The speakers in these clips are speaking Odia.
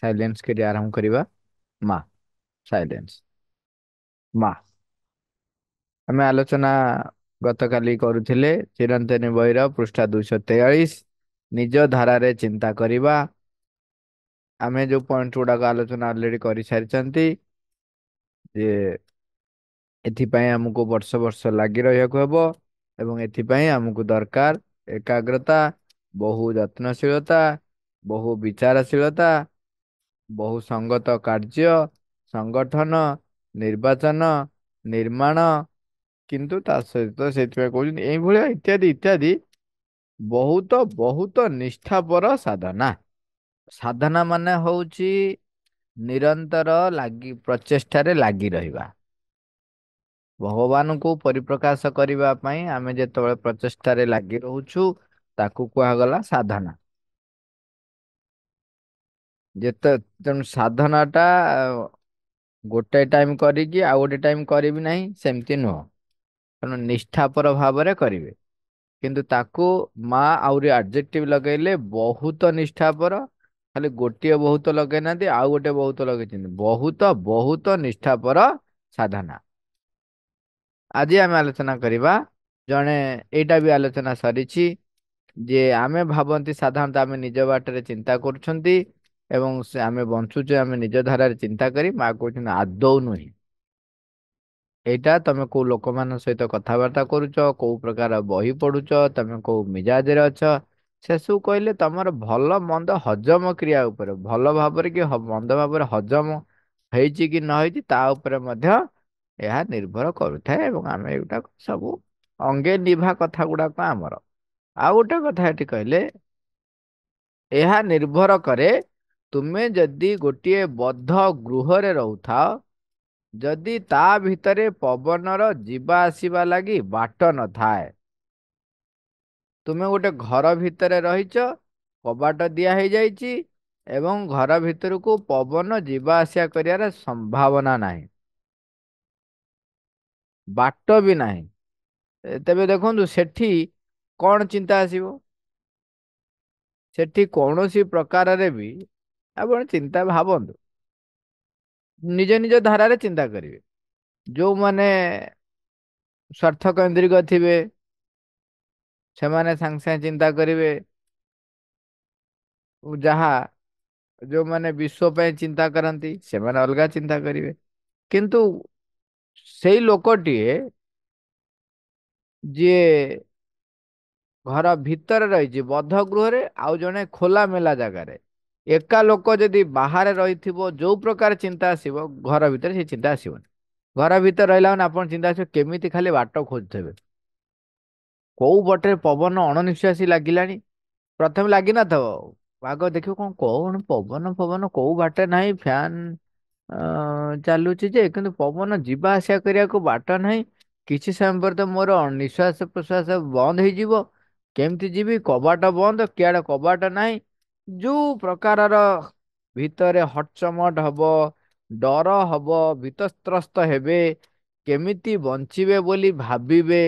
ସାଇଲେନ୍ସ କରି ଆରମ୍ଭ କରିବା ମା ସାଇଲେନ୍ସ ମା ଆମେ ଆଲୋଚନା ଗତକାଲି କରୁଥିଲେ ଚିରନ୍ତନୀ ବହିର ପୃଷ୍ଠା ଦୁଇଶହ ତେୟାଳିଶ ନିଜ ଧାରାରେ ଚିନ୍ତା କରିବା ଆମେ ଯେଉଁ ପଏଣ୍ଟ ଗୁଡ଼ାକ ଆଲୋଚନା ଅଲରେଡ଼ି କରିସାରିଛନ୍ତି ଯେ ଏଥିପାଇଁ ଆମକୁ ବର୍ଷ ବର୍ଷ ଲାଗି ରହିବାକୁ ହେବ ଏବଂ ଏଥିପାଇଁ ଆମକୁ ଦରକାର ଏକାଗ୍ରତା ବହୁ ଯତ୍ନଶୀଳତା ବହୁ ବିଚାରଶୀଳତା ବହୁ ସଂଗତ କାର୍ଯ୍ୟ ସଂଗଠନ ନିର୍ବାଚନ ନିର୍ମାଣ କିନ୍ତୁ ତା ସହିତ ସେଇଥିପାଇଁ କହୁଛନ୍ତି ଏଇଭଳିଆ ଇତ୍ୟାଦି ଇତ୍ୟାଦି ବହୁତ ବହୁତ ନିଷ୍ଠାପର ସାଧନା ସାଧନା ମାନେ ହଉଛି ନିରନ୍ତର ଲାଗି ପ୍ରଚେଷ୍ଟାରେ ଲାଗି ରହିବା ଭଗବାନଙ୍କୁ ପରିପ୍ରକାଶ କରିବା ପାଇଁ ଆମେ ଯେତେବେଳେ ପ୍ରଚେଷ୍ଟାରେ ଲାଗି ରହୁଛୁ ତାକୁ କୁହାଗଲା ସାଧନା ଯେତେ ତେଣୁ ସାଧନାଟା ଗୋଟେ ଟାଇମ୍ କରିକି ଆଉ ଗୋଟେ ଟାଇମ୍ କରିବି ନାହିଁ ସେମିତି ନୁହଁ ତେଣୁ ନିଷ୍ଠାପର ଭାବରେ କରିବେ କିନ୍ତୁ ତାକୁ ମା ଆହୁରି ଆଡ଼ଜେକ୍ଟିଭ୍ ଲଗେଇଲେ ବହୁତ ନିଷ୍ଠାପର ଖାଲି ଗୋଟିଏ ବହୁତ ଲଗେଇ ନାହାନ୍ତି ଆଉ ଗୋଟେ ବହୁତ ଲଗେଇଛନ୍ତି ବହୁତ ବହୁତ ନିଷ୍ଠାପର ସାଧନା ଆଜି ଆମେ ଆଲୋଚନା କରିବା ଜଣେ ଏଇଟା ବି ଆଲୋଚନା ସରିଛି ଯେ ଆମେ ଭାବନ୍ତି ସାଧାରଣତଃ ଆମେ ନିଜ ବାଟରେ ଚିନ୍ତା କରୁଛନ୍ତି ଏବଂ ସେ ଆମେ ବଞ୍ଚୁଛେ ଆମେ ନିଜ ଧାରାରେ ଚିନ୍ତା କରି ମା କହୁଛନ୍ତି ଆଦୌ ନୁହେଁ ଏଇଟା ତମେ କୋଉ ଲୋକମାନଙ୍କ ସହିତ କଥାବାର୍ତ୍ତା କରୁଛ କୋଉ ପ୍ରକାର ବହି ପଢୁଛ ତମେ କୋଉ ମିଜାଜରେ ଅଛ ସେସବୁ କହିଲେ ତମର ଭଲ ମନ୍ଦ ହଜମ କ୍ରିୟା ଉପରେ ଭଲ ଭାବରେ କି ମନ୍ଦ ଭାବରେ ହଜମ ହେଇଛି କି ନ ହେଇଛି ତା ଉପରେ ମଧ୍ୟ ଏହା ନିର୍ଭର କରୁଥାଏ ଏବଂ ଆମେ ଏଗୁଡ଼ାକ ସବୁ ଅଙ୍ଗେ ନିଭା କଥା ଗୁଡ଼ାକ ଆମର ଆଉ ଗୋଟେ କଥା ଏଠି କହିଲେ ଏହା ନିର୍ଭର କରେ ତୁମେ ଯଦି ଗୋଟିଏ ବଦ୍ଧ ଗୃହରେ ରହୁଥାଅ ଯଦି ତା ଭିତରେ ପବନର ଯିବା ଆସିବା ଲାଗି ବାଟ ନଥାଏ ତୁମେ ଗୋଟେ ଘର ଭିତରେ ରହିଛ କବାଟ ଦିଆ ହେଇଯାଇଛି ଏବଂ ଘର ଭିତରକୁ ପବନ ଯିବା ଆସିବା କରିବାର ସମ୍ଭାବନା ନାହିଁ ବାଟ ବି ନାହିଁ ତେବେ ଦେଖନ୍ତୁ ସେଠି କ'ଣ ଚିନ୍ତା ଆସିବ ସେଠି କୌଣସି ପ୍ରକାରରେ ବି ଆପଣ ଚିନ୍ତା ଭାବନ୍ତୁ ନିଜ ନିଜ ଧାରାରେ ଚିନ୍ତା କରିବେ ଯେଉଁମାନେ ସ୍ୱାର୍ଥ କେନ୍ଦ୍ରିକ ଥିବେ ସେମାନେ ସାଙ୍ଗେ ସାଙ୍ଗେ ଚିନ୍ତା କରିବେ ଯାହା ଯେଉଁମାନେ ବିଶ୍ୱ ପାଇଁ ଚିନ୍ତା କରନ୍ତି ସେମାନେ ଅଲଗା ଚିନ୍ତା କରିବେ କିନ୍ତୁ ସେଇ ଲୋକଟିଏ ଯିଏ ଘର ଭିତରେ ରହିଛି ବଦ୍ଧ ଗୃହରେ ଆଉ ଜଣେ ଖୋଲାମେଲା ଜାଗାରେ ଏକା ଲୋକ ଯଦି ବାହାରେ ରହିଥିବ ଯୋଉ ପ୍ରକାର ଚିନ୍ତା ଆସିବ ଘର ଭିତରେ ସେ ଚିନ୍ତା ଆସିବନି ଘର ଭିତରେ ରହିଲା ମାନେ ଆପଣ ଚିନ୍ତା ଆସିବ କେମିତି ଖାଲି ବାଟ ଖୋଜୁଥିବେ କୋଉ ପଟରେ ପବନ ଅଣନିଶ୍ୱାସୀ ଲାଗିଲାଣି ପ୍ରଥମେ ଲାଗିନଥିବ ଆଗ ଦେଖିବ କ'ଣ କ'ଣ ପବନ ଫବନ କୋଉ ବାଟରେ ନାହିଁ ଫ୍ୟାନ୍ ଚାଲୁଛି ଯେ କିନ୍ତୁ ପବନ ଯିବା ଆସିବା କରିବାକୁ ବାଟ ନାହିଁ କିଛି ସମୟ ପରେ ତ ମୋର ନିଶ୍ୱାସ ପ୍ରଶ୍ୱାସ ବନ୍ଦ ହେଇଯିବ କେମିତି ଯିବି କବାଟ ବନ୍ଦ କିଆଡ଼େ କବାଟ ନାହିଁ ଯୋଉ ପ୍ରକାରର ଭିତରେ ହଟଚମଟ ହବ ଡର ହବ ଭୀତସ୍ତ୍ରସ୍ତ ହେବେ କେମିତି ବଞ୍ଚିବେ ବୋଲି ଭାବିବେ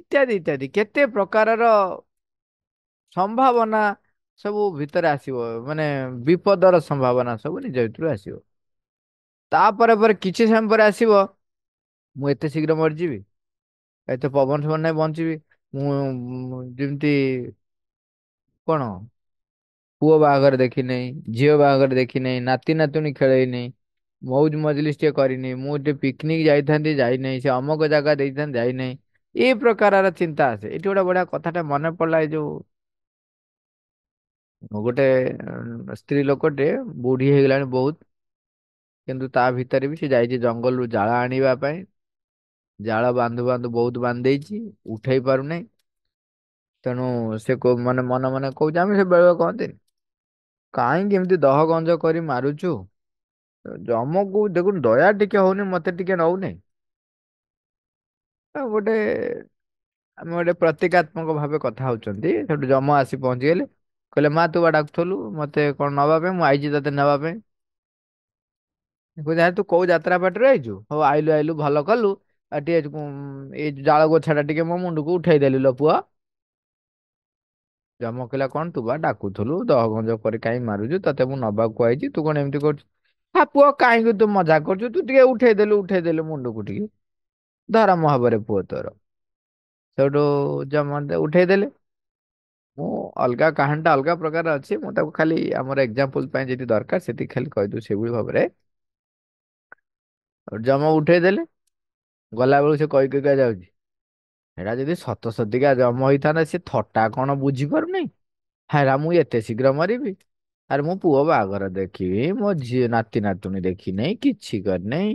ଇତ୍ୟାଦି ଇତ୍ୟାଦି କେତେ ପ୍ରକାରର ସମ୍ଭାବନା ସବୁ ଭିତରେ ଆସିବ ମାନେ ବିପଦର ସମ୍ଭାବନା ସବୁ ନିଜ ଭିତରୁ ଆସିବ ତାପରେ ପରେ କିଛି ସମୟ ପରେ ଆସିବ ମୁଁ ଏତେ ଶୀଘ୍ର ମରିଯିବି ଏତେ ପବନ ସବୁ ନାହିଁ ବଞ୍ଚିବି ମୁଁ ଯେମିତି କ'ଣ પુઓ બાગર ଦେଖି ନାହିଁ ଝିଅ ବାହାଘର ଦେଖି ନାହିଁ ନାତି ନାତୁଣୀ ଖେଳେଇ ନାହିଁ ମଉଜ ମଜଲିସ ଟିକେ କରିନି ମୁଁ ଟିକେ ପିକନିକ ଯାଇଥାନ୍ତି ଯାଇନାହିଁ ସେ ଅମକ ଜାଗା ଦେଇଥାନ୍ତି ଯାଇନାହିଁ ଏ ପ୍ରକାରର ଚିନ୍ତା ଆସେ ଏଠି ଗୋଟେ ବଢିଆ କଥାଟା ମନେ ପଡିଲା ଏ ଯୋଉ ଗୋଟେ ସ୍ତ୍ରୀ ଲୋକଟେ ବୁଢୀ ହେଇଗଲାଣି ବହୁତ କିନ୍ତୁ ତା ଭିତରେ ବି ସେ ଯାଇଛି ଜଙ୍ଗଲରୁ ଜାଳ ଆଣିବା ପାଇଁ ଜାଳ ବାନ୍ଧୁ ବାନ୍ଧୁ ବହୁତ ବାନ୍ଧି ଦେଇଛି ଉଠେଇ ପାରୁନାହିଁ ତେଣୁ ସେ ମାନେ ମନେ ମନେ କହୁଛି ଆମେ ସେ ବେଳେ କହନ୍ତିନି କାହିଁକି ଏମିତି ଦହ ଗଞ୍ଜ କରି ମାରୁଛୁ ଜମକୁ ଦେଖୁନୁ ଦୟା ଟିକେ ହଉନି ମତେ ଟିକେ ନଉନି ଆଉ ଗୋଟେ ଆମେ ଗୋଟେ ପ୍ରତୀକାତ୍ମକ ଭାବେ କଥା ହଉଛନ୍ତି ସେଠୁ ଜମ ଆସି ପହଞ୍ଚିଗଲେ କହିଲେ ମା ତୁ ବା ଡାକୁଥିଲୁ ମତେ କଣ ନବା ପାଇଁ ମୁଁ ଆଇଛି ତତେ ନେବା ପାଇଁ ତୁ କୋଉ ଯାତ୍ରା ପାର୍ଟିରେ ଆଇଛୁ ହଉ ଆଇଲୁ ଆଇଲୁ ଭଲ କଲୁ ଆଉ ଟିକେ ଏଇ ଜାଳ ଗୋଛାଟା ଟିକେ ମୋ ମୁଣ୍ଡକୁ ଉଠେଇଦେଲି ଲୋ ପୁଅ ଜମ କହିଲା କ'ଣ ତୁ ବା ଡାକୁଥିଲୁ ଦହ ଗଞ୍ଜ କରି କାଇଁ ମାରୁଛୁ ତତେ ମୁଁ ନବାକୁ କହିଛି ତୁ କ'ଣ ଏମିତି କରୁଛୁ ହା ପୁଅ କାହିଁକି ତୁ ମଜା କରୁଛୁ ତୁ ଟିକେ ଉଠେଇ ଦେଲୁ ଉଠେଇ ଦେଲୁ ମୁଣ୍ଡକୁ ଟିକେ ଧରମ ହବରେ ପୁଅ ତୋର ସେଠୁ ଜମ ଉଠେଇ ଦେଲେ ମୁଁ ଅଲଗା କାହାଣୀଟା ଅଲଗା ପ୍ରକାର ଅଛି ମୁଁ ତାକୁ ଖାଲି ଆମର ଏକ୍ଜାମ୍ପଲ ପାଇଁ ଯେତିକି ଦରକାର ସେତିକି ଖାଲି କହିଦେବୁ ସେଭଳି ଭାବରେ ଜମ ଉଠେଇ ଦେଲେ ଗଲାବେଳକୁ ସେ କହି କହିକା ଯାଉଛି ଏଇଟା ଯଦି ସତ ସତିକା ଜନ୍ମ ହେଇଥାନ୍ତା ସେ ଥଟା କଣ ବୁଝିପାରୁନି ହେରା ମୁଁ ଏତେ ଶୀଘ୍ର ମରିବି ଆରେ ମୋ ପୁଅ ବାହାଘର ଦେଖିବି ମୋ ଝିଅ ନାତି ନାତୁଣୀ ଦେଖିନାହିଁ କିଛି କରିନାହିଁ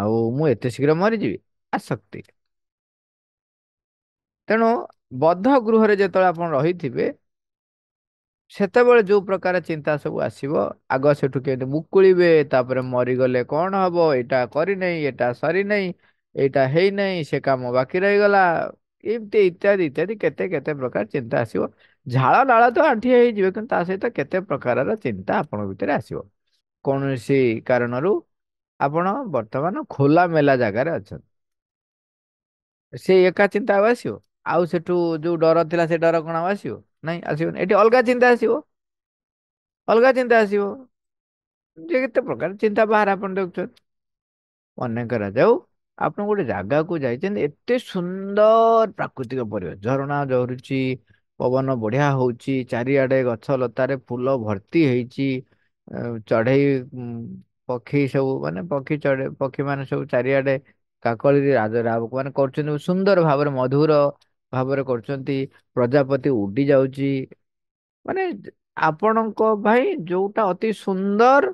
ଆଉ ମୁଁ ଏତେ ଶୀଘ୍ର ମରିଯିବି ଆସକ୍ତି ତେଣୁ ବଦ୍ଧ ଗୃହରେ ଯେତେବେଳେ ଆପଣ ରହିଥିବେ ସେତେବେଳେ ଯୋଉ ପ୍ରକାର ଚିନ୍ତା ସବୁ ଆସିବ ଆଗ ସେଠୁ କେମିତି ମୁକୁଳିବେ ତାପରେ ମରିଗଲେ କଣ ହବ ଏଇଟା କରିନାହିଁ ଏଇଟା ସରିନାହିଁ ଏଇଟା ହେଇନାହିଁ ସେ କାମ ବାକି ରହିଗଲା ଏମିତି ଇତ୍ୟାଦି ଇତ୍ୟାଦି କେତେ କେତେ ପ୍ରକାର ଚିନ୍ତା ଆସିବ ଝାଳ ନାଳ ତ ଆଣ୍ଠି ହେଇଯିବ କିନ୍ତୁ ତା ସହିତ କେତେ ପ୍ରକାରର ଚିନ୍ତା ଆପଣଙ୍କ ଭିତରେ ଆସିବ କୌଣସି କାରଣରୁ ଆପଣ ବର୍ତ୍ତମାନ ଖୋଲା ମେଲା ଜାଗାରେ ଅଛନ୍ତି ସେ ଏକା ଚିନ୍ତା ଆଉ ଆସିବ ଆଉ ସେଠୁ ଯୋଉ ଡର ଥିଲା ସେ ଡର କ'ଣ ଆଉ ଆସିବ ନାଇଁ ଆସିବନି ଏଠି ଅଲଗା ଚିନ୍ତା ଆସିବ ଅଲଗା ଚିନ୍ତା ଆସିବ ଯେ କେତେ ପ୍ରକାର ଚିନ୍ତା ବାହାର ଆପଣ ଦେଖୁଛନ୍ତି ମନେ କରାଯାଉ ଆପଣ ଗୋଟେ ଜାଗାକୁ ଯାଇଛନ୍ତି ଏତେ ସୁନ୍ଦର ପ୍ରାକୃତିକ ପରିବେଶ ଝରଣା ଝରୁଛି ପବନ ବଢିଆ ହଉଛି ଚାରିଆଡେ ଗଛ ଲତାରେ ଫୁଲ ଭର୍ତ୍ତି ହେଇଛି ଚଢେଇ ପକ୍ଷୀ ସବୁ ମାନେ ପକ୍ଷୀ ଚଢେଇ ପକ୍ଷୀମାନେ ସବୁ ଚାରିଆଡେ କାକଳିରେ ରାଜରାବ ମାନେ କରୁଛନ୍ତି ସୁନ୍ଦର ଭାବରେ ମଧୁର ଭାବରେ କରୁଛନ୍ତି ପ୍ରଜାପତି ଉଡି ଯାଉଛି ମାନେ ଆପଣଙ୍କ ଭାଇ ଯୋଉଟା ଅତି ସୁନ୍ଦର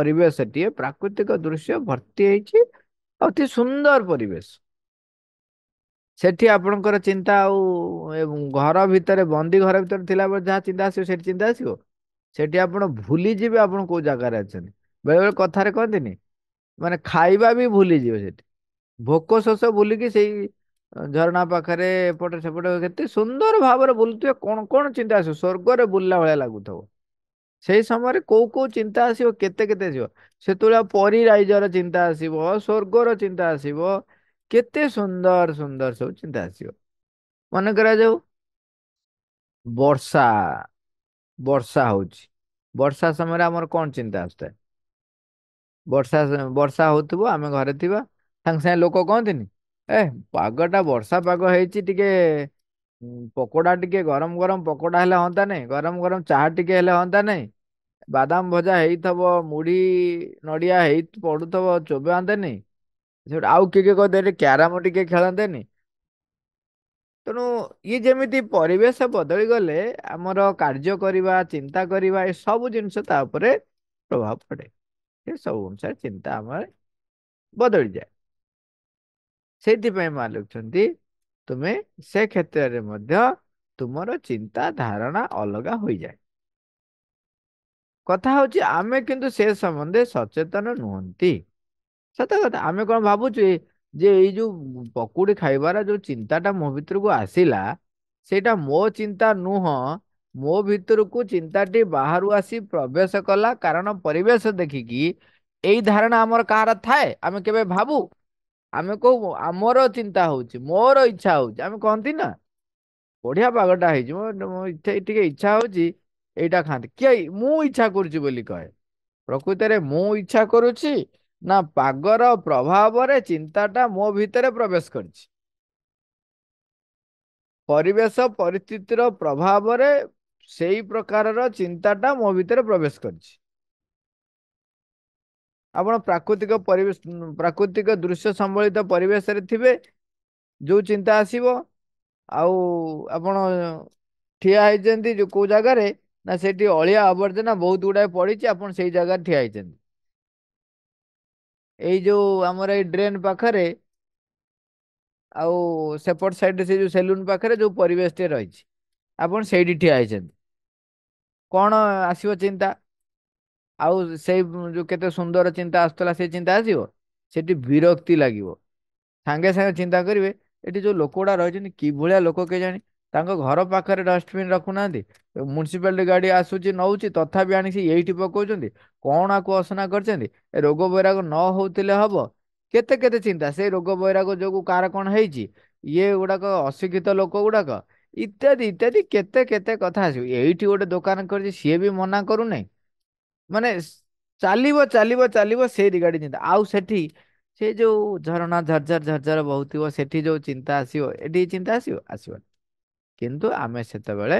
ପରିବେଶଟିଏ ପ୍ରାକୃତିକ ଦୃଶ୍ୟ ଭର୍ତ୍ତି ହେଇଛି ଅତି ସୁନ୍ଦର ପରିବେଶ ସେଠି ଆପଣଙ୍କର ଚିନ୍ତା ଆଉ ଘର ଭିତରେ ବନ୍ଦି ଘର ଭିତରେ ଥିଲାବେଳେ ଯାହା ଚିନ୍ତା ଆସିବ ସେଠି ଚିନ୍ତା ଆସିବ ସେଠି ଆପଣ ଭୁଲିଯିବେ ଆପଣ କୋଉ ଜାଗାରେ ଅଛନ୍ତି ବେଳେବେଳେ କଥାରେ କହନ୍ତିନି ମାନେ ଖାଇବା ବି ଭୁଲିଯିବେ ସେଠି ଭୋକ ଶୋଷ ଭୁଲିକି ସେଇ ଝରଣା ପାଖରେ ଏପଟେ ସେପଟେ କେତେ ସୁନ୍ଦର ଭାବରେ ବୁଲୁଥିବେ କ'ଣ କ'ଣ ଚିନ୍ତା ଆସିବ ସ୍ୱର୍ଗରେ ବୁଲିଲା ଭଳିଆ ଲାଗୁଥିବ ସେଇ ସମୟରେ କୋଉ କୋଉ ଚିନ୍ତା ଆସିବ କେତେ କେତେ ଆସିବ ସେତେବେଳେ ପରି ରାଇଜର ଚିନ୍ତା ଆସିବ ସ୍ୱର୍ଗର ଚିନ୍ତା ଆସିବ କେତେ ସୁନ୍ଦର ସୁନ୍ଦର ସବୁ ଚିନ୍ତା ଆସିବ ମନେ କରାଯାଉ ବର୍ଷା ବର୍ଷା ହଉଛି ବର୍ଷା ସମୟରେ ଆମର କ'ଣ ଚିନ୍ତା ଆସୁଥାଏ ବର୍ଷା ବର୍ଷା ହଉଥିବ ଆମେ ଘରେ ଥିବା ସାଙ୍ଗେ ସାଙ୍ଗେ ଲୋକ କହନ୍ତିନି ଏ ପାଗଟା ବର୍ଷା ପାଗ ହେଇଛି ଟିକେ ପକୋଡ଼ା ଟିକେ ଗରମ ଗରମ ପକୋଡ଼ା ହେଲେ ହୁଅନ୍ତା ନାହିଁ ଗରମ ଗରମ ଚାହା ଟିକେ ହେଲେ ହୁଅନ୍ତା ନାହିଁ ବାଦାମ ଭଜା ହେଇଥିବ ମୁଢି ନଡ଼ିଆ ହେଇ ପଡ଼ୁଥିବ ଚୋବାନ୍ତେନି ସେଠି ଆଉ କିଏ କିଏ କହିଦେଲେ କ୍ୟାରମ୍ ଟିକେ ଖେଳନ୍ତେନି ତେଣୁ ଇଏ ଯେମିତି ପରିବେଶ ବଦଳିଗଲେ ଆମର କାର୍ଯ୍ୟ କରିବା ଚିନ୍ତା କରିବା ଏସବୁ ଜିନିଷ ତା ଉପରେ ପ୍ରଭାବ ପଡ଼େ ଏସବୁ ଅନୁସାରେ ଚିନ୍ତା ଆମର ବଦଳିଯାଏ ସେଇଥିପାଇଁ ମା ଲେଖୁଛନ୍ତି ତୁମେ ସେ କ୍ଷେତ୍ରରେ ମଧ୍ୟ ତୁମର ଚିନ୍ତା ଧାରଣା ଅଲଗା ହୋଇଯାଏ କଥା ହଉଛି ଆମେ କିନ୍ତୁ ସେ ସମ୍ବନ୍ଧେ ସଚେତନ ନୁହନ୍ତି ସତ କଥା ଆମେ କ'ଣ ଭାବୁଛୁ ଯେ ଏଇ ଯୋଉ ପକୁଡ଼ି ଖାଇବାର ଯୋଉ ଚିନ୍ତାଟା ମୋ ଭିତରକୁ ଆସିଲା ସେଇଟା ମୋ ଚିନ୍ତା ନୁହଁ ମୋ ଭିତରକୁ ଚିନ୍ତାଟି ବାହାରୁ ଆସି ପ୍ରବେଶ କଲା କାରଣ ପରିବେଶ ଦେଖିକି ଏଇ ଧାରଣା ଆମର କାହାର ଥାଏ ଆମେ କେବେ ଭାବୁ ଆମେ କହୁ ଆମର ଚିନ୍ତା ହଉଛି ମୋର ଇଚ୍ଛା ହଉଛି ଆମେ କହନ୍ତି ନା ବଢିଆ ପାଗଟା ହେଇଛି ଟିକେ ଇଚ୍ଛା ହଉଛି ଏଇଟା ଖାଆନ୍ତି କିଏ ମୁଁ ଇଚ୍ଛା କରୁଛି ବୋଲି କହେ ପ୍ରକୃତରେ ମୁଁ ଇଚ୍ଛା କରୁଛି ନା ପାଗର ପ୍ରଭାବରେ ଚିନ୍ତାଟା ମୋ ଭିତରେ ପ୍ରବେଶ କରିଛି ପରିବେଶ ପରିସ୍ଥିତିର ପ୍ରଭାବରେ ସେଇ ପ୍ରକାରର ଚିନ୍ତାଟା ମୋ ଭିତରେ ପ୍ରବେଶ କରିଛି ଆପଣ ପ୍ରାକୃତିକ ପରିବେଶ ପ୍ରାକୃତିକ ଦୃଶ୍ୟ ସମ୍ବଳିତ ପରିବେଶରେ ଥିବେ ଯେଉଁ ଚିନ୍ତା ଆସିବ ଆଉ ଆପଣ ଠିଆ ହେଇଛନ୍ତି ଯେଉଁ କେଉଁ ଜାଗାରେ ନା ସେଇଠି ଅଳିଆ ଆବର୍ଜନା ବହୁତ ଗୁଡ଼ାଏ ପଡ଼ିଛି ଆପଣ ସେଇ ଜାଗାରେ ଠିଆ ହେଇଛନ୍ତି ଏଇ ଯେଉଁ ଆମର ଏଇ ଡ୍ରେନ୍ ପାଖରେ ଆଉ ସେପଟ ସାଇଡ଼୍ରେ ସେ ଯେଉଁ ସେଲୁନ୍ ପାଖରେ ଯେଉଁ ପରିବେଶଟିଏ ରହିଛି ଆପଣ ସେଇଠି ଠିଆ ହେଇଛନ୍ତି କ'ଣ ଆସିବ ଚିନ୍ତା ଆଉ ସେଇ ଯୋଉ କେତେ ସୁନ୍ଦର ଚିନ୍ତା ଆସୁଥିଲା ସେ ଚିନ୍ତା ଆସିବ ସେଠି ବିରକ୍ତି ଲାଗିବ ସାଙ୍ଗେ ସାଙ୍ଗେ ଚିନ୍ତା କରିବେ ଏଠି ଯୋଉ ଗୁଡ଼ା ରହିଛନ୍ତି କିଭଳିଆ ଲୋକ କେଜାଣି ତାଙ୍କ ଘର ପାଖରେ ଡଷ୍ଟବିନ୍ ରଖୁନାହାନ୍ତି ମ୍ୟୁନିସିପାଲିଟି ଗାଡ଼ି ଆସୁଛି ନେଉଛି ତଥାପି ଆଣିକି ଏଇଠି ପକାଉଛନ୍ତି କ'ଣ ଆକୁ ଅସନା କରିଛନ୍ତି ଏ ରୋଗ ବୈରାଗ ନ ହଉଥିଲେ ହବ କେତେ କେତେ ଚିନ୍ତା ସେଇ ରୋଗ ବୈରାଗ ଯୋଗୁଁ କାହାର କ'ଣ ହେଇଛି ଇଏ ଗୁଡ଼ାକ ଅଶିକ୍ଷିତ ଲୋକ ଗୁଡ଼ାକ ଇତ୍ୟାଦି ଇତ୍ୟାଦି କେତେ କେତେ କଥା ଆସିବ ଏଇଠି ଗୋଟେ ଦୋକାନ କରିଛି ସିଏ ବି ମନା କରୁନାହିଁ ମାନେ ଚାଲିବ ଚାଲିବ ଚାଲିବ ସେଇ ରିଗାର୍ଡିଂ ଚିନ୍ତା ଆଉ ସେଠି ସେ ଯୋଉ ଝରଣା ଝରଝର ଝରଝର ବହୁଥିବ ସେଠି ଯୋଉ ଚିନ୍ତା ଆସିବ ଏଠି ଚିନ୍ତା ଆସିବ ଆସିବନି କିନ୍ତୁ ଆମେ ସେତେବେଳେ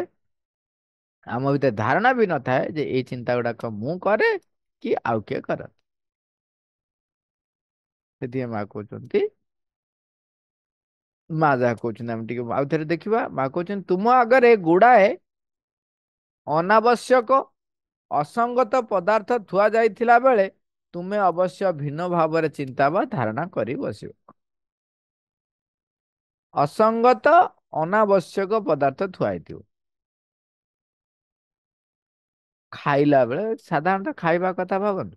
ଆମ ଭିତରେ ଧାରଣା ବି ନଥାଏ ଯେ ଏଇ ଚିନ୍ତା ଗୁଡାକ ମୁଁ କରେ କି ଆଉ କିଏ କରନ୍ତି ସେଥିପାଇଁ ମା କହୁଛନ୍ତି ମା ଯାହା କହୁଛନ୍ତି ଆମେ ଟିକେ ଆଉ ଥରେ ଦେଖିବା ମା କହୁଛନ୍ତି ତୁମ ଆଗରେ ଗୁଡାଏ ଅନାବଶ୍ୟକ ଅସଙ୍ଗତ ପଦାର୍ଥ ଥୁଆ ଯାଇଥିଲା ବେଳେ ତୁମେ ଅବଶ୍ୟ ଭିନ୍ନ ଭାବରେ ଚିନ୍ତା ବା ଧାରଣା କରି ବସିବ ଅସଙ୍ଗତ ଅନାବଶ୍ୟକ ପଦାର୍ଥ ଥୁଆ ହେଇଥିବ ଖାଇଲା ବେଳେ ସାଧାରଣତଃ ଖାଇବା କଥା ଭାବନ୍ତୁ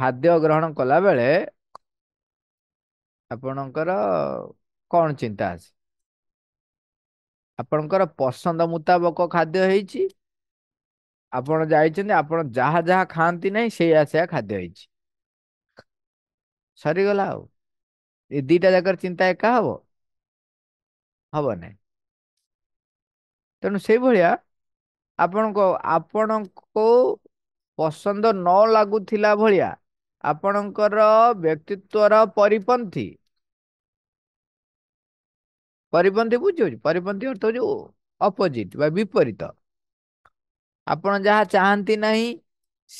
ଖାଦ୍ୟ ଗ୍ରହଣ କଲାବେଳେ ଆପଣଙ୍କର କ'ଣ ଚିନ୍ତା ଅଛି ଆପଣଙ୍କର ପସନ୍ଦ ମୁତାବକ ଖାଦ୍ୟ ହେଇଛି ଆପଣ ଯାଇଛନ୍ତି ଆପଣ ଯାହା ଯାହା ଖାଆନ୍ତି ନାହିଁ ସେଇଆ ସେଇଆ ଖାଦ୍ୟ ହେଇଛି ସରିଗଲା ଆଉ ଏ ଦୁଇଟା ଯାକର ଚିନ୍ତା ଏକା ହବ ହବ ନାହିଁ ତେଣୁ ସେଇଭଳିଆ ଆପଣଙ୍କ ଆପଣଙ୍କୁ ପସନ୍ଦ ନ ଲାଗୁଥିଲା ଭଳିଆ ଆପଣଙ୍କର ବ୍ୟକ୍ତିତ୍ୱର ପରିପନ୍ଥୀ ପରିପନ୍ଥୀ ବୁଝି ହେଉଛି ପରିପନ୍ଥୀ ଅର୍ଥ ହେଉଛି ଅପୋଜିଟ୍ ବା ବିପରୀତ ଆପଣ ଯାହା ଚାହାନ୍ତି ନାହିଁ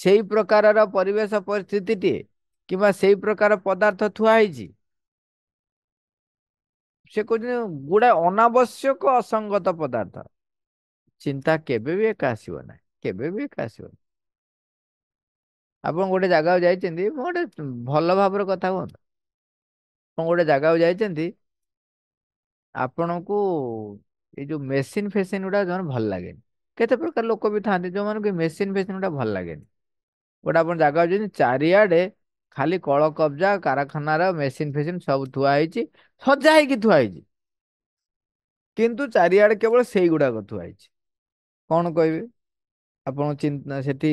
ସେଇ ପ୍ରକାରର ପରିବେଶ ପରିସ୍ଥିତିଟିଏ କିମ୍ବା ସେଇ ପ୍ରକାର ପଦାର୍ଥ ଥୁଆ ହେଇଛି ସେ କହୁଛନ୍ତି ଗୁଡ଼ାଏ ଅନାବଶ୍ୟକ ଅସଙ୍ଗତ ପଦାର୍ଥ ଚିନ୍ତା କେବେ ବି ଏକା ଆସିବ ନାହିଁ କେବେ ବି ଏକା ଆସିବ ନାହିଁ ଆପଣ ଗୋଟେ ଜାଗାକୁ ଯାଇଛନ୍ତି ମୁଁ ଗୋଟେ ଭଲ ଭାବରେ କଥା କୁହନ୍ତୁ ଆପଣ ଗୋଟେ ଜାଗାକୁ ଯାଇଛନ୍ତି ଆପଣଙ୍କୁ ଏଇ ଯୋଉ ମେସିନ୍ ଫେସିନ୍ ଗୁଡ଼ା ଜଣ ଭଲ ଲାଗେନି କେତେ ପ୍ରକାର ଲୋକ ବି ଥାନ୍ତି ଯେଉଁମାନଙ୍କୁ ମେସିନ୍ ଫେସିନ୍ ଗୁଡ଼ା ଭଲ ଲାଗେନି ଗୋଟେ ଆପଣ ଜାଗା ଅଛନ୍ତି ଚାରିଆଡ଼େ ଖାଲି କଳ କବ୍ଜା କାରଖାନାର ମେସିନ୍ ଫେସିନ୍ ସବୁ ଥୁଆ ହେଇଛି ସଜା ହେଇକି ଥୁଆ ହେଇଛି କିନ୍ତୁ ଚାରିଆଡ଼େ କେବଳ ସେଇଗୁଡ଼ାକ ଥୁଆ ହେଇଛି କ'ଣ କହିବେ ଆପଣ ଚିନ୍ତା ସେଠି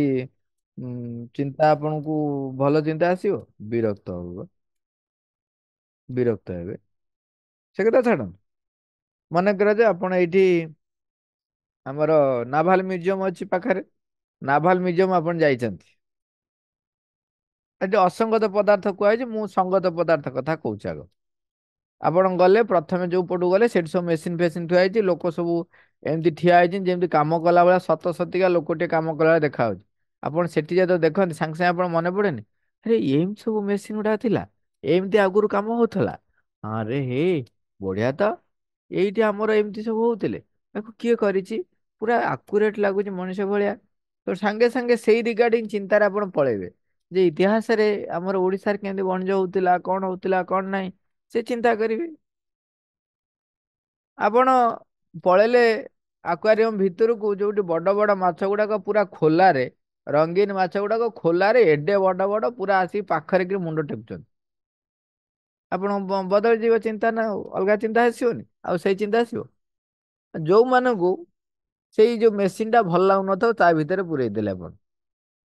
ଚିନ୍ତା ଆପଣଙ୍କୁ ଭଲ ଚିନ୍ତା ଆସିବ ବିରକ୍ତ ହବ ବିରକ୍ତ ହେବେ ସେ କଥା ଛାଡ଼ନ୍ତୁ ମନେକର ଯେ ଆପଣ ଏଇଠି ଆମର ନାଭାଲ ମ୍ୟୁଜିୟମ ଅଛି ପାଖରେ ନାଭାଲ ମ୍ୟୁଜିୟମ ଆପଣ ଯାଇଛନ୍ତି ଏଠି ଅସଙ୍ଗତ ପଦାର୍ଥ କୁହାଯାଇଛି ମୁଁ ସଙ୍ଗତ ପଦାର୍ଥ କଥା କହୁଛି ଆଗ ଆପଣ ଗଲେ ପ୍ରଥମେ ଯୋଉ ପଟୁ ଗଲେ ସେଠି ସବୁ ମେସିନ୍ ଫେସିନ୍ ଥୁଆ ହେଇଛି ଲୋକ ସବୁ ଏମିତି ଠିଆ ହେଇଛନ୍ତି ଯେମିତି କାମ କଲା ଭଳିଆ ସତ ସତିକା ଲୋକଟିଏ କାମ କଲା ଭଳିଆ ଦେଖାହେଉଛି ଆପଣ ସେଠି ଯଦି ଦେଖନ୍ତି ସାଙ୍ଗେ ସାଙ୍ଗେ ଆପଣ ମନେ ପଡ଼େନି ଆରେ ଏମିତି ସବୁ ମେସିନ୍ ଗୁଡ଼ା ଥିଲା ଏମିତି ଆଗରୁ କାମ ହଉଥିଲା ଆରେ ହେ ବଢ଼ିଆ ତ ଏଇଠି ଆମର ଏମିତି ସବୁ ହଉଥିଲେ ତାକୁ କିଏ କରିଛି ପୁରା ଆକୁରେଟ୍ ଲାଗୁଛି ମଣିଷ ଭଳିଆ ତ ସାଙ୍ଗେ ସାଙ୍ଗେ ସେଇ ରିଗାର୍ଡିଂ ଚିନ୍ତାରେ ଆପଣ ପଳେଇବେ ଯେ ଇତିହାସରେ ଆମର ଓଡ଼ିଶାରେ କେମିତି ବଣିଜ ହଉଥିଲା କ'ଣ ହଉଥିଲା କ'ଣ ନାହିଁ ସେ ଚିନ୍ତା କରିବେ ଆପଣ ପଳେଇଲେ ଆକ୍ୱାରିୟମ ଭିତରକୁ ଯେଉଁଠି ବଡ଼ ବଡ଼ ମାଛ ଗୁଡ଼ାକ ପୁରା ଖୋଲାରେ ରଙ୍ଗୀନ ମାଛ ଗୁଡ଼ାକ ଖୋଲାରେ ଏଡ଼େ ବଡ଼ ବଡ଼ ପୁରା ଆସିକି ପାଖରେ କିରି ମୁଣ୍ଡ ଟେକୁଛନ୍ତି ଆପଣ ବଦଳିଯିବ ଚିନ୍ତା ନା ଅଲଗା ଚିନ୍ତା ଆସିବନି ଆଉ ସେଇ ଚିନ୍ତା ଆସିବ ଯୋଉମାନଙ୍କୁ ସେଇ ଯୋଉ ମେସିନଟା ଭଲ ଲାଗୁନଥିବ ତା ଭିତରେ ପୁରେଇ ଦେଲେ ଆପଣ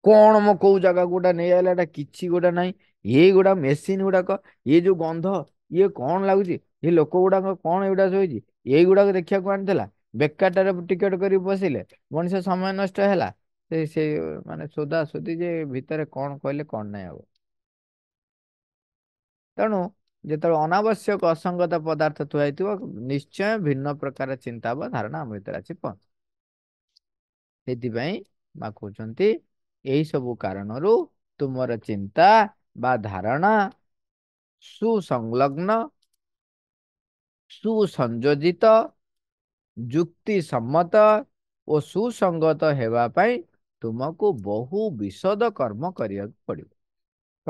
କଣ ମୋ କୋଉ ଜାଗାକୁ ଗୋଟା ନେଇ ଆଇଲା ଏଇଟା କିଛି ଗୋଟା ନାହିଁ ଇଏ ଗୁଡା ମେସିନ୍ ଗୁଡାକ ଇଏ ଯୋଉ ଗନ୍ଧ ଇଏ କଣ ଲାଗୁଛି ଏ ଲୋକ ଗୁଡ଼ାକ କଣ ଏଗୁଡା ଶୋଇଛି ଏଇ ଗୁଡାକ ଦେଖିବାକୁ ଆଣିଥିଲା ବେକାରଟାରେ ଟିକେଟ କରିକି ବସିଲେ ମଣିଷ ସମୟ ନଷ୍ଟ ହେଲା ସେ ସେ ମାନେ ସୋଦା ସୋଦି ଯେ ଭିତରେ କଣ କହିଲେ କଣ ନାହିଁ ହବ ତେଣୁ ଯେତେବେଳେ ଅନାବଶ୍ୟକ ଅସଙ୍ଗତ ପଦାର୍ଥ ଥୁଆ ହେଇଥିବ ନିଶ୍ଚୟ ଭିନ୍ନ ପ୍ରକାର ଚିନ୍ତା ହବ ଧାରଣା ଆମ ଭିତରେ ଆସି ପହଞ୍ଚ ସେଥିପାଇଁ ମା କହୁଛନ୍ତି ଏହିସବୁ କାରଣରୁ ତୁମର ଚିନ୍ତା ବା ଧାରଣା ସୁସଂଲଗ୍ନ ସୁସଂଯୋଜିତ ଯୁକ୍ତି ସମ୍ମତ ଓ ସୁସଙ୍ଗତ ହେବା ପାଇଁ ତୁମକୁ ବହୁ ବିଶଦ କର୍ମ କରିବାକୁ ପଡ଼ିବ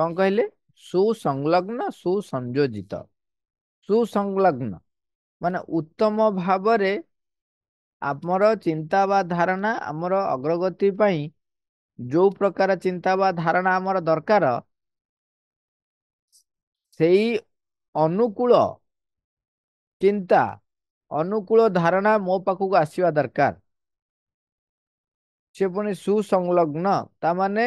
କ'ଣ କହିଲେ ସୁସଂଲଗ୍ନ ସୁସଂଯୋଜିତ ସୁସଂଲଗ୍ନ ମାନେ ଉତ୍ତମ ଭାବରେ ଆମର ଚିନ୍ତା ବା ଧାରଣା ଆମର ଅଗ୍ରଗତି ପାଇଁ ଯୋଉ ପ୍ରକାର ଚିନ୍ତା ବା ଧାରଣା ଆମର ଦରକାର ସେଇ ଅନୁକୂଳ ଚିନ୍ତା ଅନୁକୂଳ ଧାରଣା ମୋ ପାଖକୁ ଆସିବା ଦରକାର ସେ ପୁଣି ସୁସଂଲଗ୍ନ ତା ମାନେ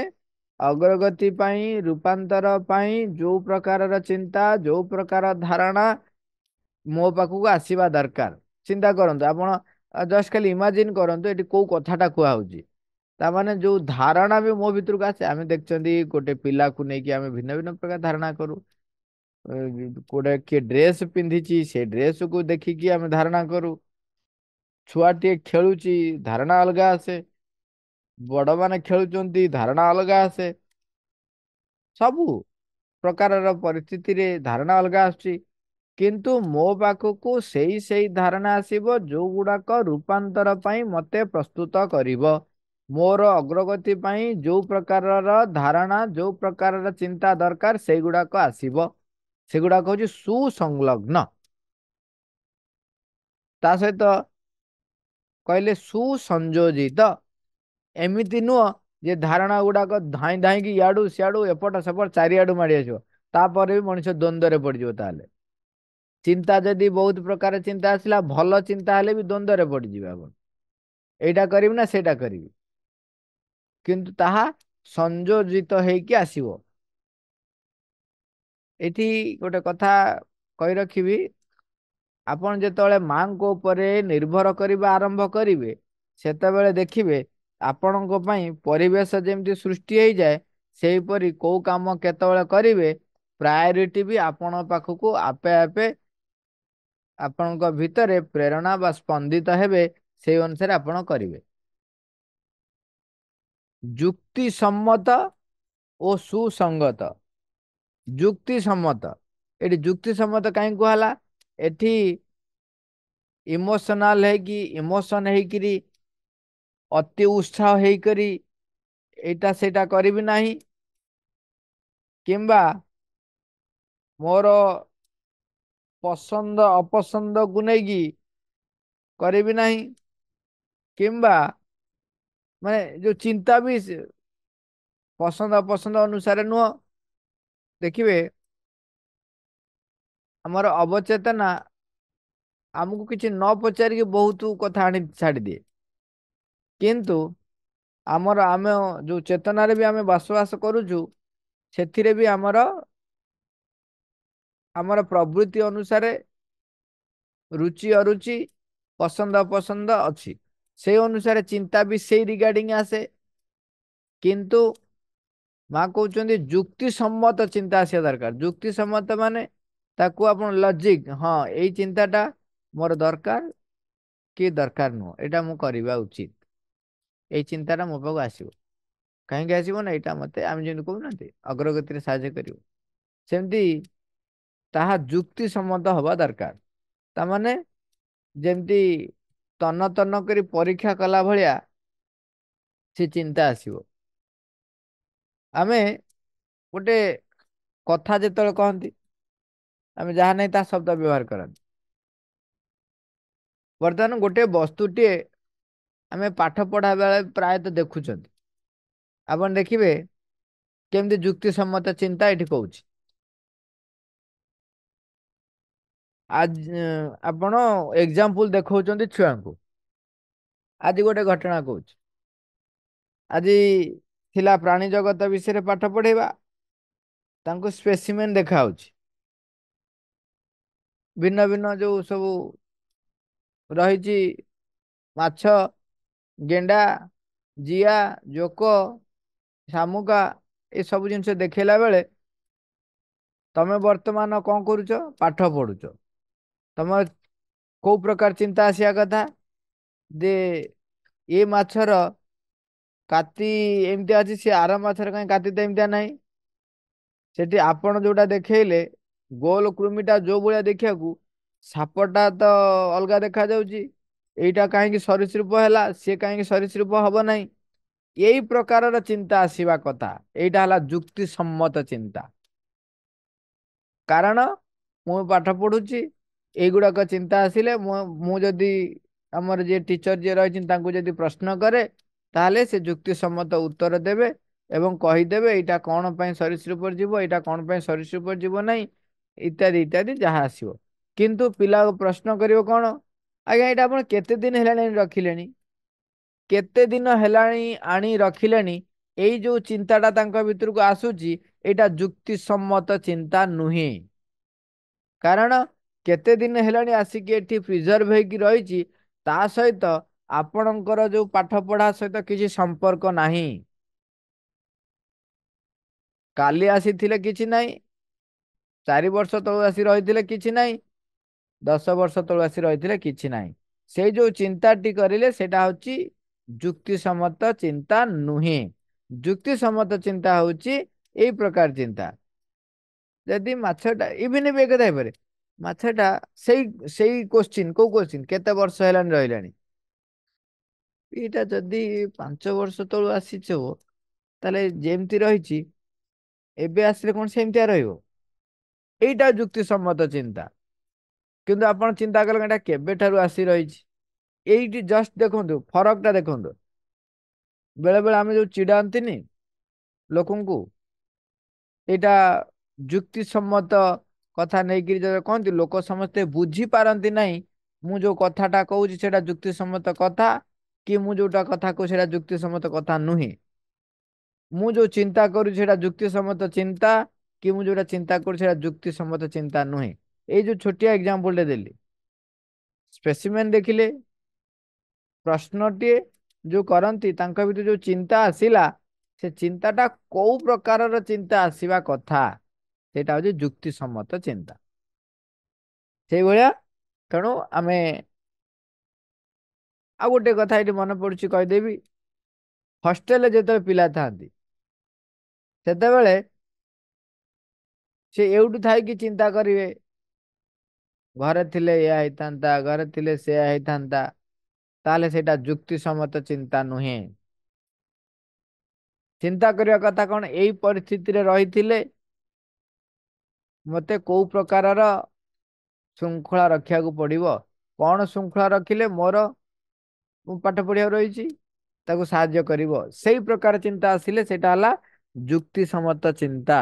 ଅଗ୍ରଗତି ପାଇଁ ରୂପାନ୍ତର ପାଇଁ ଯୋଉ ପ୍ରକାରର ଚିନ୍ତା ଯୋଉ ପ୍ରକାର ଧାରଣା ମୋ ପାଖକୁ ଆସିବା ଦରକାର ଚିନ୍ତା କରନ୍ତୁ ଆପଣ ଜଷ୍ଟ ଖାଲି ଇମାଜିନ୍ କରନ୍ତୁ ଏଠି କେଉଁ କଥାଟା କୁହା ହେଉଛି ତା ମାନେ ଯୋଉ ଧାରଣା ବି ମୋ ଭିତରକୁ ଆସେ ଆମେ ଦେଖିଛନ୍ତି ଗୋଟେ ପିଲାକୁ ନେଇକି ଆମେ ଭିନ୍ନ ଭିନ୍ନ ପ୍ରକାର ଧାରଣା କରୁ ଗୋଟେ କିଏ ଡ୍ରେସ୍ ପିନ୍ଧିଛି ସେ ଡ୍ରେସ୍କୁ ଦେଖିକି ଆମେ ଧାରଣା କରୁ ଛୁଆଟିଏ ଖେଳୁଛି ଧାରଣା ଅଲଗା ଆସେ ବଡ଼ମାନେ ଖେଳୁଛନ୍ତି ଧାରଣା ଅଲଗା ଆସେ ସବୁ ପ୍ରକାରର ପରିସ୍ଥିତିରେ ଧାରଣା ଅଲଗା ଆସୁଛି କିନ୍ତୁ ମୋ ପାଖକୁ ସେଇ ସେଇ ଧାରଣା ଆସିବ ଯେଉଁ ଗୁଡ଼ାକ ରୂପାନ୍ତର ପାଇଁ ମୋତେ ପ୍ରସ୍ତୁତ କରିବ ମୋର ଅଗ୍ରଗତି ପାଇଁ ଯେଉଁ ପ୍ରକାରର ଧାରଣା ଯେଉଁ ପ୍ରକାରର ଚିନ୍ତା ଦରକାର ସେଇଗୁଡ଼ାକ ଆସିବ ସେଗୁଡ଼ାକ ହେଉଛି ସୁସଂଲଗ୍ନ ତା ସହିତ କହିଲେ ସୁସଂଯୋଜିତ ଏମିତି ନୁହଁ ଯେ ଧାରଣା ଗୁଡ଼ାକ ଧାଇଁ ଧାଇଁକି ଇଆଡ଼ୁ ସିଆଡ଼ୁ ଏପଟ ସେପଟ ଚାରିଆଡ଼ୁ ମାଡ଼ି ଆସିବ ତାପରେ ବି ମଣିଷ ଦ୍ୱନ୍ଦ୍ୱରେ ପଡ଼ିଯିବ ତାହେଲେ ଚିନ୍ତା ଯଦି ବହୁତ ପ୍ରକାର ଚିନ୍ତା ଆସିଲା ଭଲ ଚିନ୍ତା ହେଲେ ବି ଦ୍ୱନ୍ଦ୍ୱରେ ପଡ଼ିଯିବେ ଆପଣ ଏଇଟା କରିବି ନା ସେଇଟା କରିବି କିନ୍ତୁ ତାହା ସଂଯୋଜିତ ହେଇକି ଆସିବ ଏଠି ଗୋଟେ କଥା କହି ରଖିବି ଆପଣ ଯେତେବେଳେ ମାଙ୍କ ଉପରେ ନିର୍ଭର କରିବା ଆରମ୍ଭ କରିବେ ସେତେବେଳେ ଦେଖିବେ ଆପଣଙ୍କ ପାଇଁ ପରିବେଶ ଯେମିତି ସୃଷ୍ଟି ହେଇଯାଏ ସେହିପରି କୋଉ କାମ କେତେବେଳେ କରିବେ ପ୍ରାୟୋରିଟି ବି ଆପଣଙ୍କ ପାଖକୁ ଆପେ ଆପେ ଆପଣଙ୍କ ଭିତରେ ପ୍ରେରଣା ବା ସ୍ପନ୍ଦିତ ହେବେ ସେଇ ଅନୁସାରେ ଆପଣ କରିବେ ଯୁକ୍ତି ସମ୍ମତ ଓ ସୁସଙ୍ଗତ ଯୁକ୍ତିସମ୍ମତ ଏଠି ଯୁକ୍ତି ସମ୍ମତ କାହିଁ କୁହାଲା ଏଠି ଇମୋସନାଲ ହେଇକି ଇମୋସନ ହେଇକିରି ଅତି ଉତ୍ସାହ ହେଇକରି ଏଇଟା ସେଇଟା କରିବି ନାହିଁ କିମ୍ବା ମୋର ପସନ୍ଦ ଅପସନ୍ଦକୁ ନେଇକି କରିବି ନାହିଁ କିମ୍ବା ମାନେ ଯେଉଁ ଚିନ୍ତା ବି ପସନ୍ଦ ଅପସନ୍ଦ ଅନୁସାରେ ନୁହଁ ଦେଖିବେ ଆମର ଅବଚେତନା ଆମକୁ କିଛି ନ ପଚାରିକି ବହୁତ କଥା ଆଣି ଛାଡ଼ିଦିଏ କିନ୍ତୁ ଆମର ଆମେ ଯେଉଁ ଚେତନାରେ ବି ଆମେ ବସବାସ କରୁଛୁ ସେଥିରେ ବି ଆମର ଆମର ପ୍ରବୃତ୍ତି ଅନୁସାରେ ରୁଚି ଅରୁଚି ପସନ୍ଦ ଅପସନ୍ଦ ଅଛି ସେଇ ଅନୁସାରେ ଚିନ୍ତା ବି ସେଇ ରିଗାର୍ଡ଼ିଂ ଆସେ କିନ୍ତୁ ମାଆ କହୁଛନ୍ତି ଯୁକ୍ତିସମ୍ମତ ଚିନ୍ତା ଆସିବା ଦରକାର ଯୁକ୍ତିସମ୍ମତ ମାନେ ତାକୁ ଆପଣ ଲଜିକ୍ ହଁ ଏଇ ଚିନ୍ତାଟା ମୋର ଦରକାର କି ଦରକାର ନୁହଁ ଏଇଟା ମୁଁ କରିବା ଉଚିତ ଏଇ ଚିନ୍ତାଟା ମୋ ପାଖକୁ ଆସିବ କାହିଁକି ଆସିବ ନା ଏଇଟା ମୋତେ ଆମେ ଯେମିତି କହୁନାହାନ୍ତି ଅଗ୍ରଗତିରେ ସାହାଯ୍ୟ କରିବ ସେମିତି ତାହା ଯୁକ୍ତିସମ୍ମତ ହେବା ଦରକାର ତା ମାନେ ଯେମିତି ତନ୍ନ ତନ୍ନ କରି ପରୀକ୍ଷା କଲା ଭଳିଆ ସେ ଚିନ୍ତା ଆସିବ ଆମେ ଗୋଟେ କଥା ଯେତେବେଳେ କହନ୍ତି ଆମେ ଯାହା ନାହିଁ ତାହା ଶବ୍ଦ ବ୍ୟବହାର କରନ୍ତି ବର୍ତ୍ତମାନ ଗୋଟିଏ ବସ୍ତୁଟିଏ ଆମେ ପାଠ ପଢ଼ା ବେଳେ ପ୍ରାୟତଃ ଦେଖୁଛନ୍ତି ଆପଣ ଦେଖିବେ କେମିତି ଯୁକ୍ତିସମ୍ମତ ଚିନ୍ତା ଏଠି କହୁଛି ଆଜି ଆପଣ ଏକ୍ଜାମ୍ପଲ ଦେଖାଉଛନ୍ତି ଛୁଆଙ୍କୁ ଆଜି ଗୋଟେ ଘଟଣା କହୁଛି ଆଜି ଥିଲା ପ୍ରାଣୀ ଜଗତ ବିଷୟରେ ପାଠ ପଢ଼େଇବା ତାଙ୍କୁ ସ୍ପେସିମେନ୍ ଦେଖାହେଉଛି ଭିନ୍ନ ଭିନ୍ନ ଯେଉଁ ସବୁ ରହିଛି ମାଛ ଗେଣ୍ଡା ଜିଆ ଜୋକ ଶାମୁକା ଏସବୁ ଜିନିଷ ଦେଖେଇଲା ବେଳେ ତମେ ବର୍ତ୍ତମାନ କ'ଣ କରୁଛ ପାଠ ପଢ଼ୁଛ ତମ କୋଉ ପ୍ରକାର ଚିନ୍ତା ଆସିବା କଥା ଯେ ଏ ମାଛର କାତି ଏମିତି ଅଛି ସେ ଆର ମାଛର କାହିଁ କାତି ତ ଏମିତିଆ ନାହିଁ ସେଠି ଆପଣ ଯୋଉଟା ଦେଖେଇଲେ ଗୋଲ କୃମିଟା ଯୋଉ ଭଳିଆ ଦେଖିବାକୁ ସାପଟା ତ ଅଲଗା ଦେଖାଯାଉଛି ଏଇଟା କାହିଁକି ସରୀସୃପ ହେଲା ସିଏ କାହିଁକି ସରୀସୃପ ହବ ନାହିଁ ଏଇ ପ୍ରକାରର ଚିନ୍ତା ଆସିବା କଥା ଏଇଟା ହେଲା ଯୁକ୍ତିସମ୍ମତ ଚିନ୍ତା କାରଣ ମୁଁ ପାଠ ପଢୁଛି ଏଇଗୁଡ଼ାକ ଚିନ୍ତା ଆସିଲେ ମୁଁ ମୁଁ ଯଦି ଆମର ଯିଏ ଟିଚର ଯିଏ ରହିଛନ୍ତି ତାଙ୍କୁ ଯଦି ପ୍ରଶ୍ନ କରେ ତାହେଲେ ସେ ଯୁକ୍ତିସମ୍ମତ ଉତ୍ତର ଦେବେ ଏବଂ କହିଦେବେ ଏଇଟା କ'ଣ ପାଇଁ ରୂପରେ ଯିବ ଏଇଟା କ'ଣ ପାଇଁ ରୂପରେ ଯିବ ନାହିଁ ଇତ୍ୟାଦି ଇତ୍ୟାଦି ଯାହା ଆସିବ କିନ୍ତୁ ପିଲା ପ୍ରଶ୍ନ କରିବ କ'ଣ ଆଜ୍ଞା ଏଇଟା ଆପଣ କେତେ ଦିନ ହେଲାଣି ରଖିଲେଣି କେତେ ଦିନ ହେଲାଣି ଆଣି ରଖିଲେଣି ଏଇ ଯେଉଁ ଚିନ୍ତାଟା ତାଙ୍କ ଭିତରକୁ ଆସୁଛି ଏଇଟା ଯୁକ୍ତିସମ୍ମତ ଚିନ୍ତା ନୁହେଁ କାରଣ କେତେ ଦିନ ହେଲାଣି ଆସିକି ଏଠି ପ୍ରିଜର୍ଭ ହେଇକି ରହିଛି ତା ସହିତ ଆପଣଙ୍କର ଯୋଉ ପାଠ ପଢା ସହିତ କିଛି ସମ୍ପର୍କ ନାହିଁ କାଲି ଆସିଥିଲେ କିଛି ନାହିଁ ଚାରି ବର୍ଷ ତଳୁ ଆସି ରହିଥିଲେ କିଛି ନାହିଁ ଦଶ ବର୍ଷ ତଳୁ ଆସି ରହିଥିଲେ କିଛି ନାହିଁ ସେଇ ଯୋଉ ଚିନ୍ତାଟି କରିଲେ ସେଇଟା ହେଉଛି ଯୁକ୍ତିସମ୍ମତ ଚିନ୍ତା ନୁହେଁ ଯୁକ୍ତିସମ୍ମତ ଚିନ୍ତା ହେଉଛି ଏଇ ପ୍ରକାର ଚିନ୍ତା ଯଦି ମାଛଟା ଇଭିନ୍ ବି ଏକଥା ହେଇପାରେ ମାଛଟା ସେଇ ସେଇ କୋଶ୍ଚିନ୍ କୋଉ କୋଶ୍ଚିନ୍ କେତେ ବର୍ଷ ହେଲାଣି ରହିଲାଣି ଏଇଟା ଯଦି ପାଞ୍ଚ ବର୍ଷ ତଳୁ ଆସିଛ ତାହେଲେ ଯେମିତି ରହିଛି ଏବେ ଆସିଲେ କ'ଣ ସେମିତିଆ ରହିବ ଏଇଟା ଯୁକ୍ତିସମ୍ମତ ଚିନ୍ତା କିନ୍ତୁ ଆପଣ ଚିନ୍ତା କଲେ ଏଇଟା କେବେଠାରୁ ଆସି ରହିଛି ଏଇଠି ଜଷ୍ଟ ଦେଖନ୍ତୁ ଫରକଟା ଦେଖନ୍ତୁ ବେଳେବେଳେ ଆମେ ଯୋଉ ଚିଡ଼ାନ୍ତିନି ଲୋକଙ୍କୁ ଏଇଟା ଯୁକ୍ତିସମ୍ମତ କଥା ନେଇକିରି ଯଦି କହନ୍ତି ଲୋକ ସମସ୍ତେ ବୁଝିପାରନ୍ତି ନାହିଁ ମୁଁ ଯୋଉ କଥାଟା କହୁଛି ସେଇଟା ଯୁକ୍ତିସମ୍ମତ କଥା କି ମୁଁ ଯୋଉଟା କଥା କହୁଛି ସେଇଟା ଯୁକ୍ତିସମ୍ମତ କଥା ନୁହେଁ ମୁଁ ଯୋଉ ଚିନ୍ତା କରୁଛି ସେଇଟା ଯୁକ୍ତିସମ୍ମତ ଚିନ୍ତା କି ମୁଁ ଯୋଉଟା ଚିନ୍ତା କରୁଛି ସେଇଟା ଯୁକ୍ତିସମ୍ମତ ଚିନ୍ତା ନୁହେଁ ଏଇ ଯୋଉ ଛୋଟିଆ ଏକ୍ଜାମ୍ପଲଟେ ଦେଲି ସ୍ପେସିମେନ୍ ଦେଖିଲେ ପ୍ରଶ୍ନଟିଏ ଯୋଉ କରନ୍ତି ତାଙ୍କ ଭିତରେ ଯୋଉ ଚିନ୍ତା ଆସିଲା ସେ ଚିନ୍ତାଟା କୋଉ ପ୍ରକାରର ଚିନ୍ତା ଆସିବା କଥା ସେଇଟା ହେଉଛି ଯୁକ୍ତିସମ୍ମତ ଚିନ୍ତା ସେଇଭଳିଆ ତେଣୁ ଆମେ ଆଉ ଗୋଟେ କଥା ଏଠି ମନେ ପଡ଼ୁଛି କହିଦେବି ହଷ୍ଟେଲରେ ଯେତେବେଳେ ପିଲା ଥାଆନ୍ତି ସେତେବେଳେ ସେ ଏଉଠୁ ଥାଇକି ଚିନ୍ତା କରିବେ ଘରେ ଥିଲେ ଏହା ହେଇଥାନ୍ତା ଘରେ ଥିଲେ ସେୟା ହେଇଥାନ୍ତା ତାହେଲେ ସେଇଟା ଯୁକ୍ତିସମ୍ମତ ଚିନ୍ତା ନୁହେଁ ଚିନ୍ତା କରିବା କଥା କ'ଣ ଏଇ ପରିସ୍ଥିତିରେ ରହିଥିଲେ ମୋତେ କୋଉ ପ୍ରକାରର ଶୃଙ୍ଖଳା ରଖିବାକୁ ପଡ଼ିବ କ'ଣ ଶୃଙ୍ଖଳା ରଖିଲେ ମୋର ପାଠ ପଢ଼ିବାକୁ ରହିଛି ତାକୁ ସାହାଯ୍ୟ କରିବ ସେଇ ପ୍ରକାର ଚିନ୍ତା ଆସିଲେ ସେଇଟା ହେଲା ଯୁକ୍ତି ଯୁକ୍ତିସମ୍ମତ ଚିନ୍ତା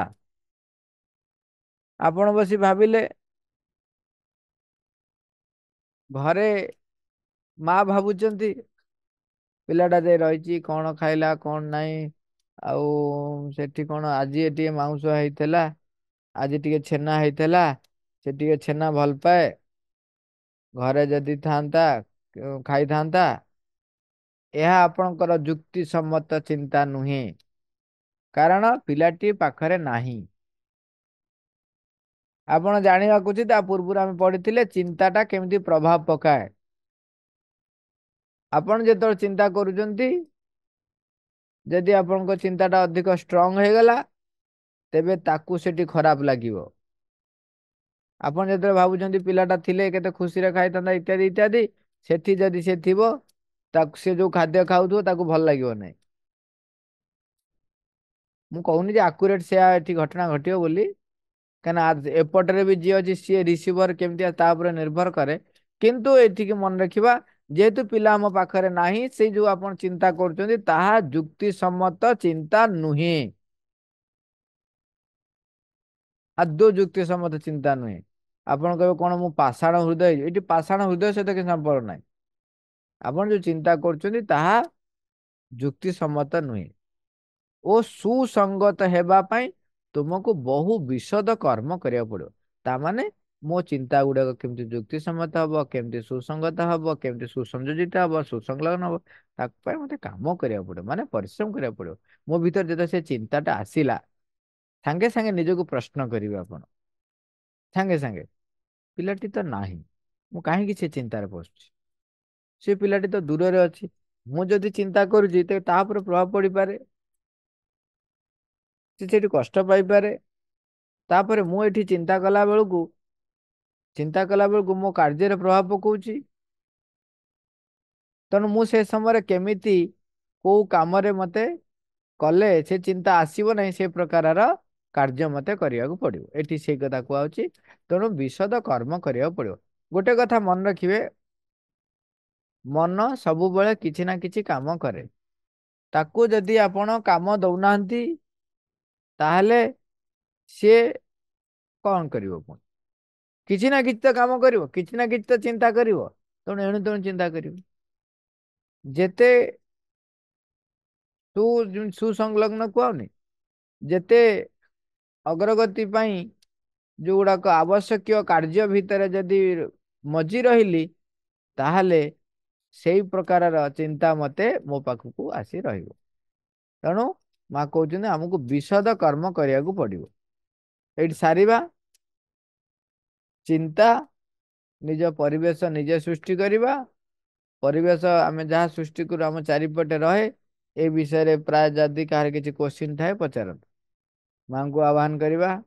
ଆପଣ ବସି ଭାବିଲେ ଘରେ ମା ଭାବୁଛନ୍ତି ପିଲାଟା ଯେ ରହିଛି କ'ଣ ଖାଇଲା କ'ଣ ନାହିଁ ଆଉ ସେଠି କ'ଣ ଆଜି ଟିକେ ମାଉଁସ ହେଇଥିଲା ଆଜି ଟିକେ ଛେନା ହେଇଥିଲା ସେ ଟିକେ ଛେନା ଭଲ ପାଏ ଘରେ ଯଦି ଥାଆନ୍ତା ଖାଇଥାନ୍ତା ଏହା ଆପଣଙ୍କର ଯୁକ୍ତିସମ୍ମତ ଚିନ୍ତା ନୁହେଁ କାରଣ ପିଲାଟି ପାଖରେ ନାହିଁ ଆପଣ ଜାଣିବାକୁ ଉଚିତ ତା ପୂର୍ବରୁ ଆମେ ପଢିଥିଲେ ଚିନ୍ତାଟା କେମିତି ପ୍ରଭାବ ପକାଏ ଆପଣ ଯେତେବେଳେ ଚିନ୍ତା କରୁଛନ୍ତି ଯଦି ଆପଣଙ୍କ ଚିନ୍ତାଟା ଅଧିକ ଷ୍ଟ୍ରଙ୍ଗ ହେଇଗଲା ତେବେ ତାକୁ ସେଠି ଖରାପ ଲାଗିବ ଆପଣ ଯେତେବେଳେ ଭାବୁଛନ୍ତି ପିଲାଟା ଥିଲେ କେତେ ଖୁସିରେ ଖାଇଥାନ୍ତା ଇତ୍ୟାଦି ଇତ୍ୟାଦି ସେଠି ଯଦି ସେ ଥିବ ତାକୁ ସେ ଯୋଉ ଖାଦ୍ୟ ଖାଉଥିବ ତାକୁ ଭଲ ଲାଗିବ ନାହିଁ ମୁଁ କହୁନି ଯେ ଆକୁରେଟ୍ ସେୟା ଏଠି ଘଟଣା ଘଟିବ ବୋଲି କାହିଁକିନା ଏପଟରେ ବି ଯିଏ ଅଛି ସିଏ ରିସିଭର କେମିତି ତା ଉପରେ ନିର୍ଭର କରେ କିନ୍ତୁ ଏଠିକି ମନେ ରଖିବା ଯେହେତୁ ପିଲା ଆମ ପାଖରେ ନାହିଁ ସେ ଯୋଉ ଆପଣ ଚିନ୍ତା କରୁଛନ୍ତି ତାହା ଯୁକ୍ତିସମ୍ମତ ଚିନ୍ତା ନୁହେଁ ଆଦୌ ଯୁକ୍ତିସମ୍ମତ ଚିନ୍ତା ନୁହେଁ ଆପଣ କହିବେ କ'ଣ ମୁଁ ପାଷାଣ ହୃଦୟ ଏଠି ପାଷାଣ ହୃଦୟ ସହିତ କିଛି ସମ୍ପର୍କ ନାହିଁ ଆପଣ ଯେଉଁ ଚିନ୍ତା କରୁଛନ୍ତି ତାହା ଯୁକ୍ତିସମ୍ମତ ନୁହେଁ ଓ ସୁସଙ୍ଗତ ହେବା ପାଇଁ ତୁମକୁ ବହୁ ବିଶଦ କର୍ମ କରିବାକୁ ପଡ଼ିବ ତାମାନେ ମୋ ଚିନ୍ତା ଗୁଡାକ କେମିତି ଯୁକ୍ତିସମ୍ମତ ହବ କେମିତି ସୁସଙ୍ଗତ ହବ କେମିତି ସୁସଂଯୋଜିତ ହବ ସୁସଂଲଗ୍ନ ହବ ତାକୁ ପାଇଁ ମତେ କାମ କରିବାକୁ ପଡିବ ମାନେ ପରିଶ୍ରମ କରିବାକୁ ପଡିବ ମୋ ଭିତରେ ଯେତେବେଳେ ସେ ଚିନ୍ତାଟା ଆସିଲା ସାଙ୍ଗେ ସାଙ୍ଗେ ନିଜକୁ ପ୍ରଶ୍ନ କରିବେ ଆପଣ ସାଙ୍ଗେ ସାଙ୍ଗେ ପିଲାଟି ତ ନାହିଁ ମୁଁ କାହିଁକି ସେ ଚିନ୍ତାରେ ପଶୁଛି ସେ ପିଲାଟି ତ ଦୂରରେ ଅଛି ମୁଁ ଯଦି ଚିନ୍ତା କରୁଛି ତେବେ ତା ଉପରେ ପ୍ରଭାବ ପଡ଼ିପାରେ ସେ ସେଠି କଷ୍ଟ ପାଇପାରେ ତାପରେ ମୁଁ ଏଠି ଚିନ୍ତା କଲାବେଳକୁ ଚିନ୍ତା କଲାବେଳକୁ ମୋ କାର୍ଯ୍ୟରେ ପ୍ରଭାବ ପକାଉଛି ତେଣୁ ମୁଁ ସେ ସମୟରେ କେମିତି କେଉଁ କାମରେ ମୋତେ କଲେ ସେ ଚିନ୍ତା ଆସିବ ନାହିଁ ସେ ପ୍ରକାରର କାର୍ଯ୍ୟ ମୋତେ କରିବାକୁ ପଡ଼ିବ ଏଠି ସେଇ କଥା କୁହାଯାଉଛି ତେଣୁ ବିଶଦ କର୍ମ କରିବାକୁ ପଡ଼ିବ ଗୋଟେ କଥା ମନେ ରଖିବେ ମନ ସବୁବେଳେ କିଛି ନା କିଛି କାମ କରେ ତାକୁ ଯଦି ଆପଣ କାମ ଦଉନାହାନ୍ତି ତାହେଲେ ସିଏ କ'ଣ କରିବ ପୁଣି କିଛି ନା କିଛି ତ କାମ କରିବ କିଛି ନା କିଛି ତ ଚିନ୍ତା କରିବ ତେଣୁ ଏଣୁ ତେଣୁ ଚିନ୍ତା କରିବ ଯେତେ ସୁସଂଲଗ୍ନ କୁହନି ଯେତେ ଅଗ୍ରଗତି ପାଇଁ ଯେଉଁଗୁଡ଼ାକ ଆବଶ୍ୟକୀୟ କାର୍ଯ୍ୟ ଭିତରେ ଯଦି ମଜି ରହିଲି ତାହେଲେ ସେଇ ପ୍ରକାରର ଚିନ୍ତା ମୋତେ ମୋ ପାଖକୁ ଆସି ରହିବ ତେଣୁ ମା' କହୁଛନ୍ତି ଆମକୁ ବିଷଦ କର୍ମ କରିବାକୁ ପଡ଼ିବ ଏଇଠି ସାରିବା ଚିନ୍ତା ନିଜ ପରିବେଶ ନିଜେ ସୃଷ୍ଟି କରିବା ପରିବେଶ ଆମେ ଯାହା ସୃଷ୍ଟି କରୁ ଆମ ଚାରିପଟେ ରହେ ଏ ବିଷୟରେ ପ୍ରାୟ ଯଦି କାହାର କିଛି କୋଶ୍ଚିନ୍ ଥାଏ ପଚାରନ୍ତୁ माँ को आह्वान करवा